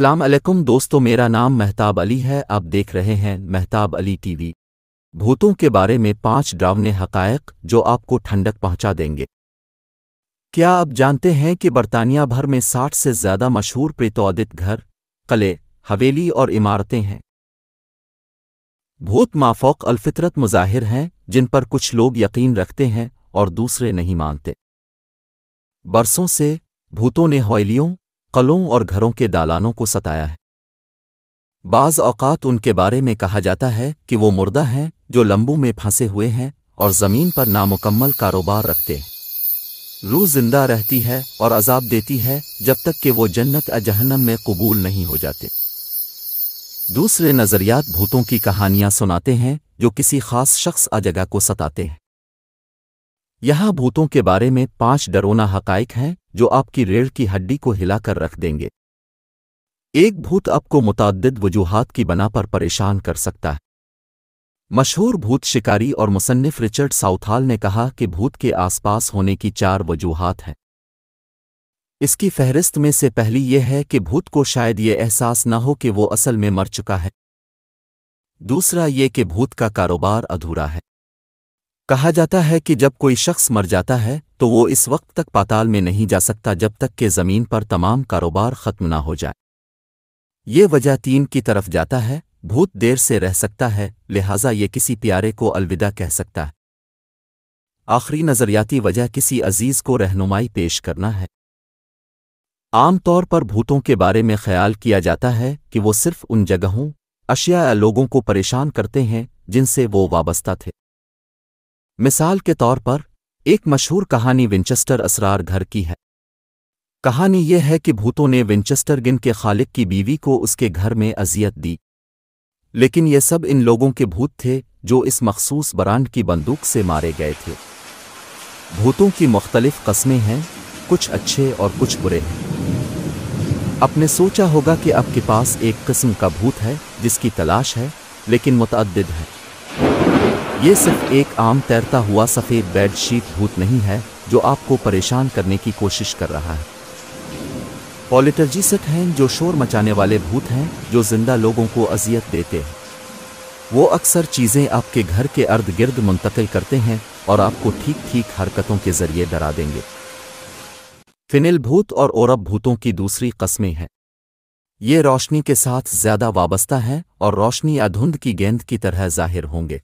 अस्सलाम वालेकुम दोस्तों मेरा नाम महताब अली है आप देख रहे हैं महताब अली टीवी भूतों के बारे में पांच डरावने हकायक जो आपको ठंडक पहुंचा देंगे क्या आप जानते हैं कि बरतानिया भर में साठ से ज़्यादा मशहूर प्रतोदित घर कले हवेली और इमारतें हैं भूत माफोक अलफितरत मुजाहिर हैं जिन पर कुछ लोग यकीन रखते हैं और दूसरे नहीं मानते बरसों से भूतों ने हवेलियों कलों और घरों के दालानों को सताया है बाज़ औकात उनके बारे में कहा जाता है कि वो मुर्दा हैं जो लंबू में फंसे हुए हैं और ज़मीन पर नामुकम्मल कारोबार रखते हैं रूह जिंदा रहती है और अजाब देती है जब तक कि वो जन्नत अजहनम में कबूल नहीं हो जाते दूसरे नज़रियात भूतों की कहानियां सुनाते हैं जो किसी खास शख्स अजगह को सताते हैं यहाँ भूतों के बारे में पांच डरोना हकाइक हैं जो आपकी रेढ़ की हड्डी को हिलाकर रख देंगे एक भूत आपको मुतद वजूहत की बना पर परेशान कर सकता है मशहूर भूत शिकारी और मुसन्फ रिचर्ड साउथाल ने कहा कि भूत के आसपास होने की चार वजूहत हैं इसकी फहरिस्त में से पहली यह है कि भूत को शायद ये एहसास न हो कि वो असल में मर चुका है दूसरा ये कि भूत का कारोबार अधूरा है कहा जाता है कि जब कोई शख्स मर जाता है तो वो इस वक्त तक पाताल में नहीं जा सकता जब तक कि ज़मीन पर तमाम कारोबार ख़त्म ना हो जाए ये वजह तीन की तरफ जाता है भूत देर से रह सकता है लिहाजा ये किसी प्यारे को अलविदा कह सकता है आखिरी नज़रियाती वजह किसी अजीज़ को रहनुमाई पेश करना है आमतौर पर भूतों के बारे में ख्याल किया जाता है कि वो सिर्फ उन जगहों अशिया या लोगों को परेशान करते हैं जिनसे वो वाबस्ता थे मिसाल के तौर पर एक मशहूर कहानी विंचेस्टर असरार घर की है कहानी यह है कि भूतों ने विंचेस्टर गिन के खालिक की बीवी को उसके घर में अजियत दी लेकिन ये सब इन लोगों के भूत थे जो इस मखसूस ब्रांड की बंदूक से मारे गए थे भूतों की मुख्तलिफ कस्में हैं कुछ अच्छे और कुछ बुरे हैं आपने सोचा होगा कि आपके पास एक किस्म का भूत है जिसकी तलाश है लेकिन मुतद है ये सिर्फ एक आम तैरता हुआ सफ़ेद बेडशीट भूत नहीं है जो आपको परेशान करने की कोशिश कर रहा है पॉलिटर्जिसक हैं जो शोर मचाने वाले भूत हैं जो जिंदा लोगों को अजियत देते हैं वो अक्सर चीज़ें आपके घर के अर्द गिर्द मुंतकिल करते हैं और आपको ठीक ठीक हरकतों के जरिए डरा देंगे फिनिल भूत और औरब भूतों की दूसरी कस्में हैं ये रोशनी के साथ ज़्यादा वाबस्ता हैं और रोशनी अधुंध की गेंद की तरह जाहिर होंगे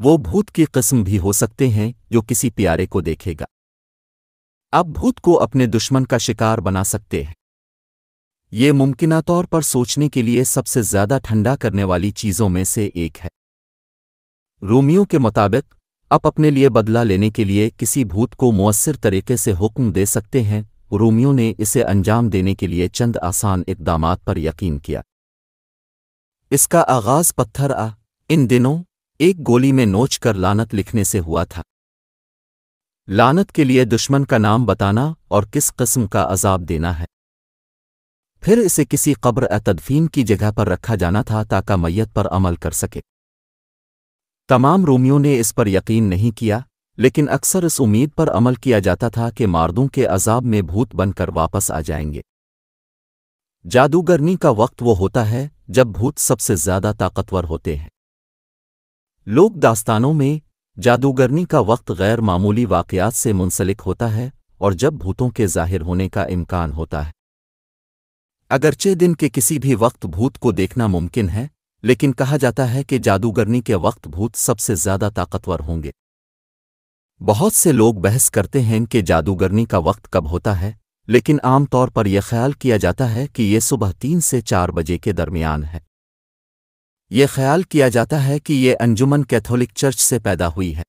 वो भूत की कस्म भी हो सकते हैं जो किसी प्यारे को देखेगा आप भूत को अपने दुश्मन का शिकार बना सकते हैं ये मुमकिन तौर पर सोचने के लिए सबसे ज्यादा ठंडा करने वाली चीज़ों में से एक है रोमियो के मुताबिक आप अपने लिए बदला लेने के लिए किसी भूत को मौसर तरीके से हुक्म दे सकते हैं रोमियो ने इसे अंजाम देने के लिए चंद आसान इकदाम पर यकीन किया इसका आगाज पत्थर आ इन दिनों एक गोली में नोच कर लानत लिखने से हुआ था लानत के लिए दुश्मन का नाम बताना और किस कस्म का अजाब देना है फिर इसे किसी कब्र तदफीन की जगह पर रखा जाना था ताकि मैयत पर अमल कर सके तमाम रोमियों ने इस पर यकीन नहीं किया लेकिन अक्सर इस उम्मीद पर अमल किया जाता था कि मार्दों के अजाब में भूत बनकर वापस आ जाएंगे जादूगरनी का वक्त वो होता है जब भूत सबसे ज्यादा ताकतवर होते हैं लोक दास्तानों में जादूगरनी का वक्त गैर मामूली वाकयात से मुंसलिक होता है और जब भूतों के जाहिर होने का इम्कान होता है अगरचे दिन के किसी भी वक्त भूत को देखना मुमकिन है लेकिन कहा जाता है कि जादूगरनी के वक्त भूत सबसे ज्यादा ताकतवर होंगे बहुत से लोग बहस करते हैं कि जादूगरनी का वक्त कब होता है लेकिन आमतौर पर यह ख्याल किया जाता है कि ये सुबह तीन से चार बजे के दरमियान है ये ख्याल किया जाता है कि ये अंजुमन कैथोलिक चर्च से पैदा हुई है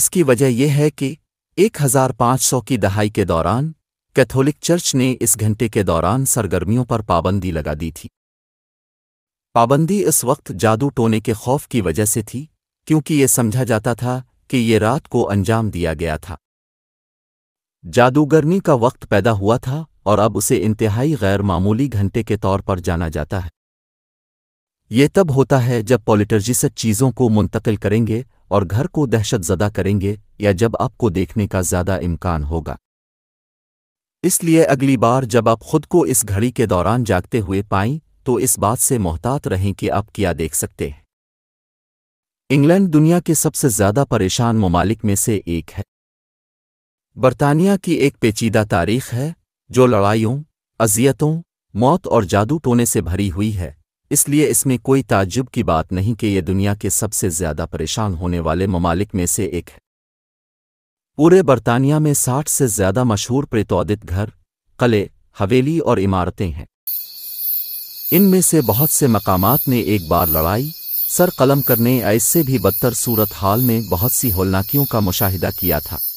इसकी वजह यह है कि 1500 की दहाई के दौरान कैथोलिक चर्च ने इस घंटे के दौरान सरगर्मियों पर पाबंदी लगा दी थी पाबंदी इस वक्त जादू टोने के खौफ की वजह से थी क्योंकि ये समझा जाता था कि ये रात को अंजाम दिया गया था जादूगरनी का वक्त पैदा हुआ था और अब उसे इंतहाई गैर मामूली घंटे के तौर पर जाना जाता है ये तब होता है जब पॉलिटर्जिसत चीज़ों को मुंतकिल करेंगे और घर को दहशतजदा करेंगे या जब आपको देखने का ज़्यादा इम्कान होगा इसलिए अगली बार जब आप खुद को इस घड़ी के दौरान जागते हुए पाएं तो इस बात से मोहतात रहें कि आप क्या देख सकते हैं इंग्लैंड दुनिया के सबसे ज़्यादा परेशान ममालिक में से एक है बरतानिया की एक पेचीदा तारीख है जो लड़ाइयों अजियतों मौत और जादू टोने से भरी हुई है इसलिए इसमें कोई ताज्जुब की बात नहीं कि यह दुनिया के सबसे ज़्यादा परेशान होने वाले ममालिक में से एक है पूरे बरतानिया में साठ से ज़्यादा मशहूर प्रेतौदित घर कले हवेली और इमारतें हैं इनमें से बहुत से मकामात ने एक बार लड़ाई सर कलम करने ऐसे भी बदतर सूरत हाल में बहुत सी होलनाकियों का मुशाहिदा किया था